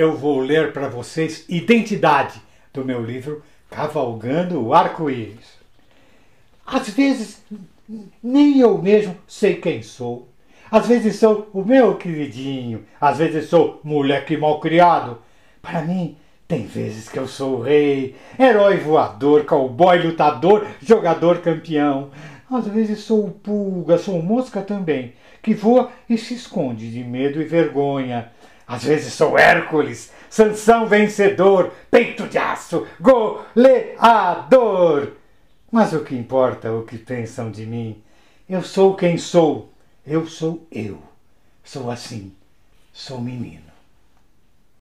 eu vou ler para vocês Identidade, do meu livro Cavalgando o Arco-Íris. Às vezes, nem eu mesmo sei quem sou. Às vezes sou o meu queridinho, às vezes sou moleque mal criado. Para mim, tem vezes que eu sou rei, herói voador, cowboy lutador, jogador campeão. Às vezes sou pulga, sou mosca também, que voa e se esconde de medo e vergonha. Às vezes sou Hércules, Sansão vencedor, peito de aço, goleador. Mas o que importa o que pensam de mim? Eu sou quem sou, eu sou eu. Sou assim, sou menino.